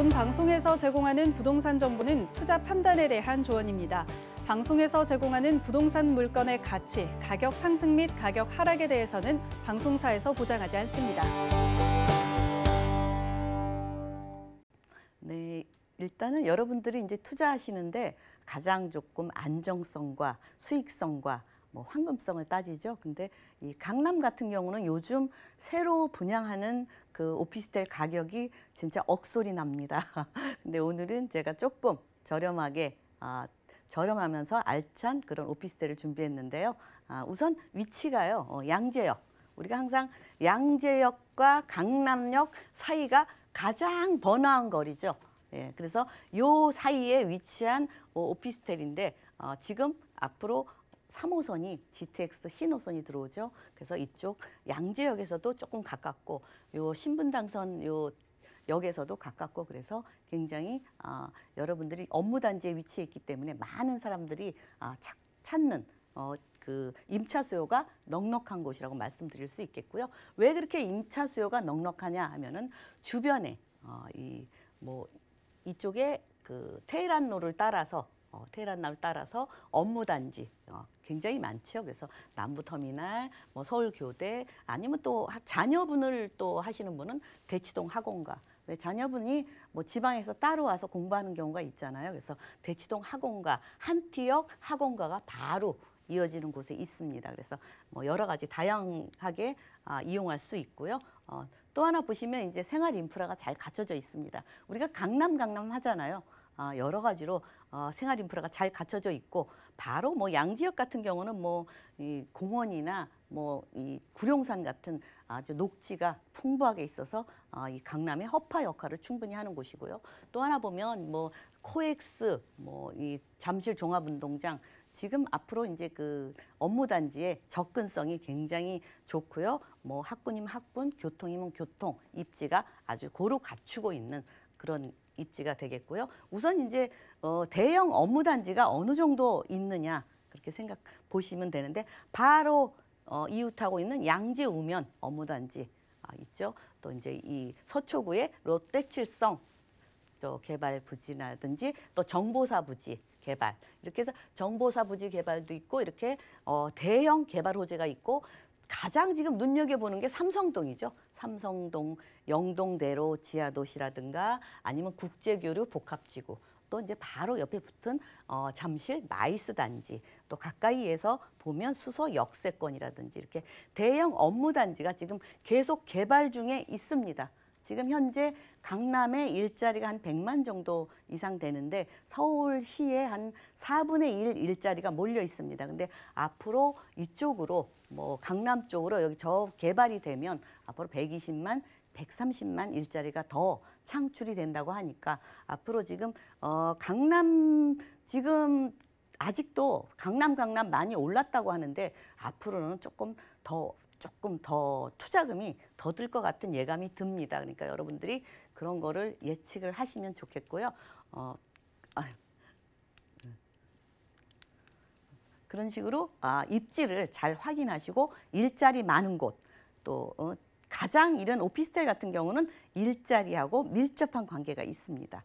본 방송에서 제공하는 부동산 정보는 투자 판단에 대한 조언입니다. 방송에서 제공하는 부동산 물건의 가치, 가격 상승 및 가격 하락에 대해서는 방송사에서 보장하지 않습니다. 네, 일단은 여러분들이 이제 투자하시는데 가장 조금 안정성과 수익성과 뭐 황금성을 따지죠. 근데 이 강남 같은 경우는 요즘 새로 분양하는 그 오피스텔 가격이 진짜 억소리 납니다. 근데 오늘은 제가 조금 저렴하게 아, 저렴하면서 알찬 그런 오피스텔을 준비했는데요. 아, 우선 위치가요. 어, 양재역. 우리가 항상 양재역과 강남역 사이가 가장 번화한 거리죠. 예, 그래서 요 사이에 위치한 어, 오피스텔인데 어, 지금 앞으로 3호선이 GTX 신호선이 들어오죠. 그래서 이쪽 양재역에서도 조금 가깝고 요 신분당선 요 역에서도 가깝고 그래서 굉장히 어, 여러분들이 업무 단지에 위치해 있기 때문에 많은 사람들이 아, 찾, 찾는 어, 그 임차 수요가 넉넉한 곳이라고 말씀드릴 수 있겠고요. 왜 그렇게 임차 수요가 넉넉하냐 하면은 주변에 어, 이뭐 이쪽에 그 테헤란로를 따라서 어, 테란남을 따라서 업무 단지 어, 굉장히 많죠. 그래서 남부터미널, 뭐 서울교대 아니면 또 자녀분을 또 하시는 분은 대치동 학원가. 왜 자녀분이 뭐 지방에서 따로 와서 공부하는 경우가 있잖아요. 그래서 대치동 학원가, 한티역 학원가가 바로 이어지는 곳에 있습니다. 그래서 뭐 여러 가지 다양하게 아, 이용할 수 있고요. 어, 또 하나 보시면 이제 생활 인프라가 잘 갖춰져 있습니다. 우리가 강남 강남 하잖아요. 어, 여러 가지로 어, 생활 인프라가 잘 갖춰져 있고 바로 뭐 양지역 같은 경우는 뭐 이 공원이나 뭐 이 구룡산 같은 아주 녹지가 풍부하게 있어서 어, 이 강남의 허파 역할을 충분히 하는 곳이고요. 또 하나 보면 뭐 코엑스, 뭐 이 잠실 종합운동장 지금 앞으로 이제 그 업무 단지의 접근성이 굉장히 좋고요. 뭐 학군이면 학군, 교통이면 교통, 입지가 아주 고루 갖추고 있는 그런 입지가 되겠고요. 우선 이제 어, 대형 업무 단지가 어느 정도 있느냐 그렇게 생각 보시면 되는데 바로 어, 이웃하고 있는 양지 우면 업무 단지 아, 있죠. 또 이제 이 서초구의 롯데칠성 또 개발 부지라든지 또 정보사 부지 개발 이렇게 해서 정보사 부지 개발도 있고 이렇게 어, 대형 개발 호재가 있고 가장 지금 눈여겨보는 게 삼성동이죠. 삼성동, 영동대로 지하도시라든가 아니면 국제교류 복합지구 또 이제 바로 옆에 붙은 어, 잠실 마이스 단지 또 가까이에서 보면 수서 역세권이라든지 이렇게 대형 업무 단지가 지금 계속 개발 중에 있습니다. 지금 현재 강남에 일자리가 한 100만 정도 이상 되는데 서울시에 한 4분의 1 일자리가 몰려 있습니다. 근데 앞으로 이쪽으로 뭐 강남 쪽으로 여기 저 개발이 되면 앞으로 120만 130만 일자리가 더 창출이 된다고 하니까 앞으로 지금 어 강남 지금 아직도 강남 강남 많이 올랐다고 하는데 앞으로는 조금 더 조금 더 투자금이 더 들 것 같은 예감이 듭니다. 그러니까 여러분들이 그런 거를 예측을 하시면 좋겠고요. 어, 아 그런 식으로 아, 입지를 잘 확인하시고 일자리 많은 곳, 또 어, 가장 이런 오피스텔 같은 경우는 일자리하고 밀접한 관계가 있습니다.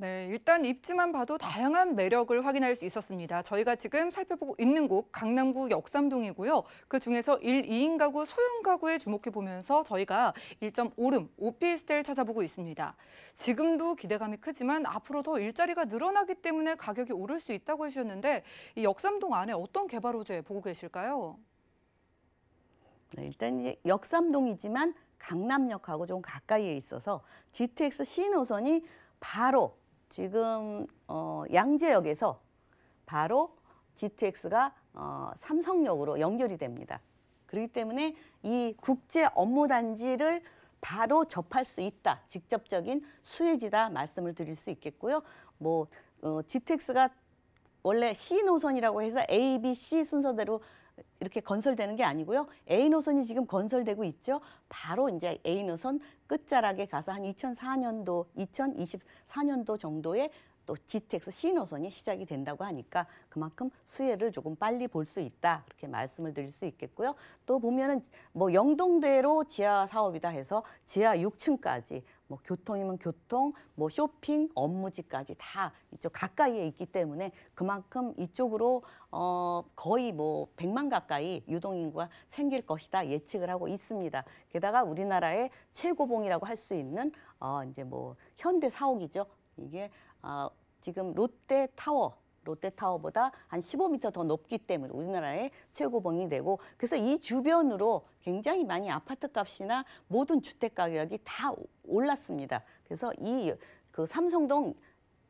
네, 일단 입지만 봐도 다양한 매력을 확인할 수 있었습니다. 저희가 지금 살펴보고 있는 곳 강남구 역삼동이고요. 그중에서 1, 2인 가구, 소형 가구에 주목해 보면서 저희가 1 5름 오피스텔 찾아보고 있습니다. 지금도 기대감이 크지만 앞으로 더 일자리가 늘어나기 때문에 가격이 오를 수 있다고 해주셨는데 이 역삼동 안에 어떤 개발 호재 보고 계실까요? 네, 일단 이제 역삼동이지만 강남역하고 좀 가까이에 있어서 GTX 신호선이 바로 지금 어, 양재역에서 바로 GTX가 어, 삼성역으로 연결이 됩니다. 그렇기 때문에 이 국제 업무 단지를 바로 접할 수 있다. 직접적인 수혜지다 말씀을 드릴 수 있겠고요. 뭐 어, GTX가 원래 C 노선이라고 해서 A, B, C 순서대로 이렇게 건설되는 게 아니고요. A 노선이 지금 건설되고 있죠. 바로 이제 A 노선 끝자락에 가서 한 2004년도, 2024년도 정도에 또 GTX 신호선이 시작이 된다고 하니까 그만큼 수혜를 조금 빨리 볼 수 있다 그렇게 말씀을 드릴 수 있겠고요. 또 보면은 뭐 영동대로 지하 사업이다 해서 지하 6층까지 뭐 교통이면 교통, 뭐 쇼핑, 업무지까지 다 이쪽 가까이에 있기 때문에 그만큼 이쪽으로 어 거의 뭐 100만 가까이 유동인구가 생길 것이다 예측을 하고 있습니다. 게다가 우리나라의 최고봉이라고 할 수 있는 어 이제 뭐 현대 사옥이죠. 이게 어 지금 롯데 타워 롯데타워보다 한 15m 더 높기 때문에 우리나라의 최고봉이 되고 그래서 이 주변으로 굉장히 많이 아파트 값이나 모든 주택 가격이 다 올랐습니다. 그래서 이 그 삼성동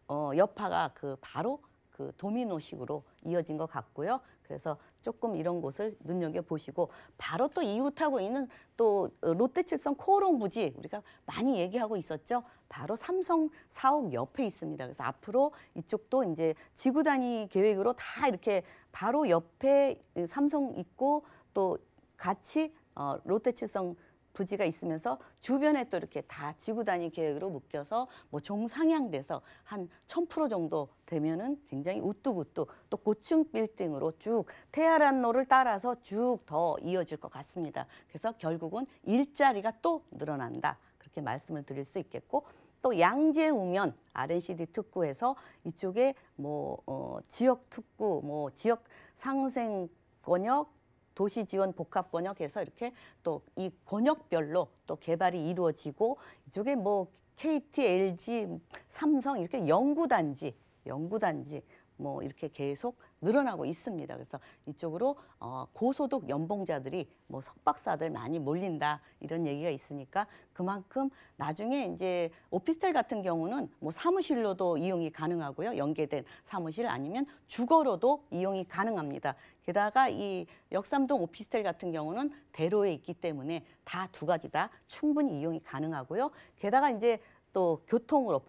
어, 여파가 그 바로 그 도미노식으로 이어진 것 같고요. 그래서 조금 이런 곳을 눈여겨 보시고 바로 또 이웃하고 있는 또 롯데칠성 코오롱 부지 우리가 많이 얘기하고 있었죠. 바로 삼성 사옥 옆에 있습니다. 그래서 앞으로 이쪽도 이제 지구 단위 계획으로 다 이렇게 바로 옆에 삼성 있고 또 같이 어, 롯데칠성 부지가 있으면서 주변에 또 이렇게 다 지구 단위 계획으로 묶여서 뭐 종상향돼서 한 천 프로 정도 되면은 굉장히 우뚝우뚝 또 고층 빌딩으로 쭉태아란로를 따라서 쭉 더 이어질 것 같습니다. 그래서 결국은 일자리가 또 늘어난다. 그렇게 말씀을 드릴 수 있겠고 또 양재우면 RNCD 특구에서 이쪽에 뭐 어, 지역 특구, 뭐 지역 상생 권역 도시 지원 복합 권역에서 이렇게 또 이 권역별로 또 개발이 이루어지고 이쪽에 뭐 KT, LG, 삼성 이렇게 연구단지, 연구단지 뭐 이렇게 계속 늘어나고 있습니다. 그래서 이쪽으로 어, 고소득 연봉자들이 뭐 석박사들 많이 몰린다 이런 얘기가 있으니까 그만큼 나중에 이제 오피스텔 같은 경우는 뭐 사무실로도 이용이 가능하고요. 연계된 사무실 아니면 주거로도 이용이 가능합니다. 게다가 이 역삼동 오피스텔 같은 경우는 대로에 있기 때문에 다 두 가지 다 충분히 이용이 가능하고요. 게다가 이제 또 교통으로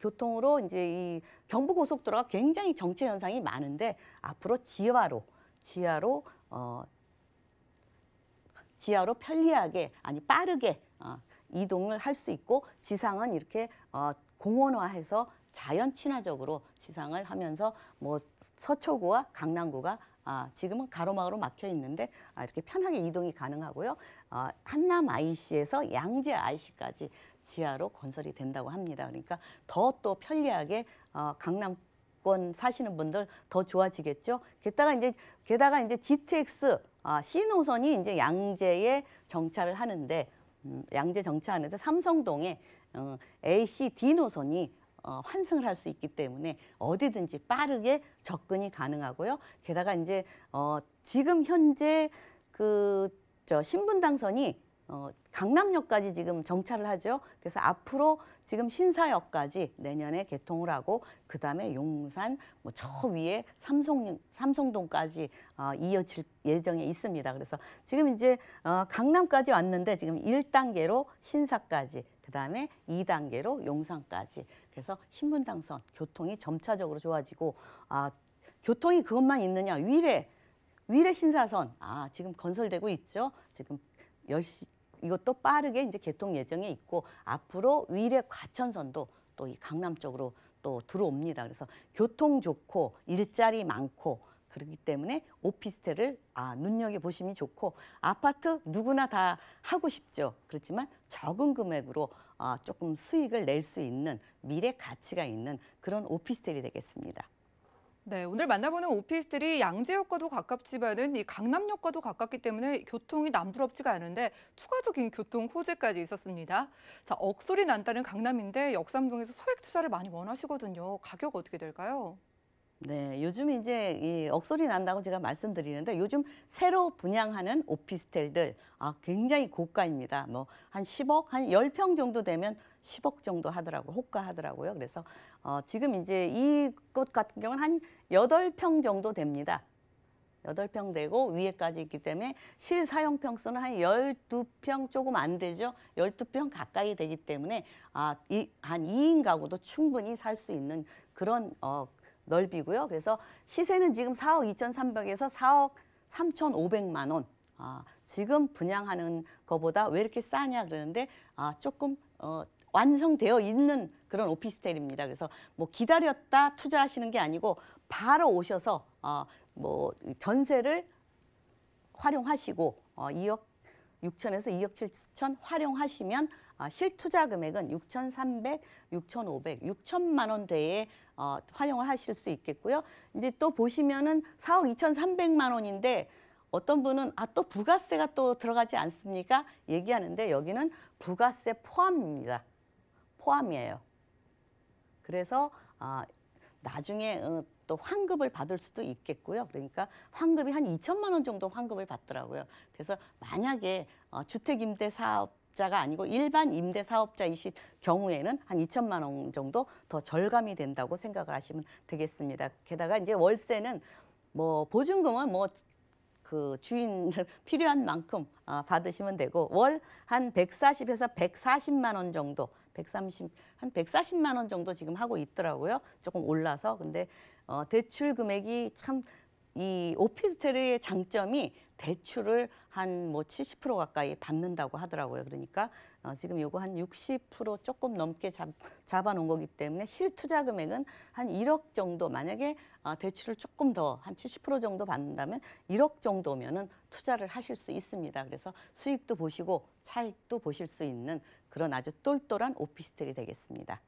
교통으로 이제 이 경부고속도로가 굉장히 정체 현상이 많은데 앞으로 지하로 지하로 어 지하로 편리하게 아니 빠르게 어, 이동을 할 수 있고 지상은 이렇게 어, 공원화해서 자연 친화적으로 지상을 하면서 뭐 서초구와 강남구가 아, 지금은 가로막으로 막혀 있는데 아, 이렇게 편하게 이동이 가능하고요. 아, 한남 IC에서 양재 IC까지 지하로 건설이 된다고 합니다. 그러니까 더 또 편리하게 어, 강남 권 사시는 분들 더 좋아지겠죠. 게다가 이제 게다가 이제 GTX 아, C 노선이 이제 양재에 정차를 하는데 음, 양재 정차하는데 삼성동에 어, A, C, D 노선이 어, 환승을 할 수 있기 때문에 어디든지 빠르게 접근이 가능하고요. 게다가 이제 어, 지금 현재 그 저 신분 당선이 어, 강남역까지 지금 정차를 하죠. 그래서 앞으로 지금 신사역까지 내년에 개통을 하고 그 다음에 용산 뭐저 위에 삼성 삼성동까지 어, 이어질 예정에 있습니다. 그래서 지금 이제 어, 강남까지 왔는데 지금 1단계로 신사까지 그 다음에 2단계로 용산까지 그래서 신분당선 교통이 점차적으로 좋아지고 아 교통이 그것만 있느냐 위례 위례 신사선 아 지금 건설되고 있죠. 지금 열시 이것도 빠르게 이제 개통 예정에 있고 앞으로 위례 과천선도 또 이 강남 쪽으로 또 들어옵니다. 그래서 교통 좋고 일자리 많고 그렇기 때문에 오피스텔을 아, 눈여겨 보시면 좋고 아파트 누구나 다 하고 싶죠. 그렇지만 적은 금액으로 아, 조금 수익을 낼 수 있는 미래 가치가 있는 그런 오피스텔이 되겠습니다. 네, 오늘 만나보는 오피스텔이 양재역과도 가깝지만은 이 강남역과도 가깝기 때문에 교통이 남부럽지가 않은데 추가적인 교통 호재까지 있었습니다. 자, 억소리 난다는 강남인데 역삼동에서 소액 투자를 많이 원하시거든요. 가격 어떻게 될까요? 네, 요즘 이제 이 억소리 난다고 제가 말씀드리는데 요즘 새로 분양하는 오피스텔들 아 굉장히 고가입니다. 뭐 한 10억, 한 10평 정도 되면 10억 정도 하더라고 호가 하더라고요. 그래서 어 지금 이제 이 곳 같은 경우는 한 8평 정도 됩니다. 8평 되고 위에까지 있기 때문에 실사용 평수는 한 12평 조금 안 되죠. 12평 가까이 되기 때문에 아, 이, 한 2인 가구도 충분히 살 수 있는 그런 어, 넓이고요. 그래서 시세는 지금 4억 2,300에서 4억 3,500만 원. 아, 지금 분양하는 거보다 왜 이렇게 싸냐 그러는데 아, 조금 어, 완성되어 있는 그런 오피스텔입니다. 그래서 뭐 기다렸다 투자하시는 게 아니고 바로 오셔서 어, 뭐 전세를 활용하시고 어, 2억 6천에서 2억 7천 활용하시면 아, 실투자 금액은 6,300, 6,500, 6천만 원대에 어, 활용을 하실 수 있겠고요. 이제 또 보시면은 4억 2,300만 원인데 어떤 분은 아 또 부가세가 또 들어가지 않습니까? 얘기하는데 여기는 부가세 포함입니다. 포함이에요. 그래서 아 나중에 어, 또 환급을 받을 수도 있겠고요. 그러니까 환급이 한 2천만 원 정도 환급을 받더라고요. 그래서 만약에 어, 주택임대 사업 사업자가 아니고 일반 임대 사업자이신 경우에는 한 2천만 원 정도 더 절감이 된다고 생각을 하시면 되겠습니다. 게다가 이제 월세는 뭐 보증금은 뭐 그 주인 필요한 만큼 아, 받으시면 되고 월 한 140에서 140만 원 정도, 130, 한 140만 원 정도 지금 하고 있더라고요. 조금 올라서. 근데 어, 대출 금액이 참이 오피스텔의 장점이 대출을 한 뭐 70% 가까이 받는다고 하더라고요. 그러니까 어, 지금 요거 한 60% 조금 넘게 잡, 잡아놓은 거기 때문에 실투자 금액은 한 1억 정도 만약에 어, 대출을 조금 더 한 70% 정도 받는다면 1억 정도면은 투자를 하실 수 있습니다. 그래서 수익도 보시고 차익도 보실 수 있는 그런 아주 똘똘한 오피스텔이 되겠습니다.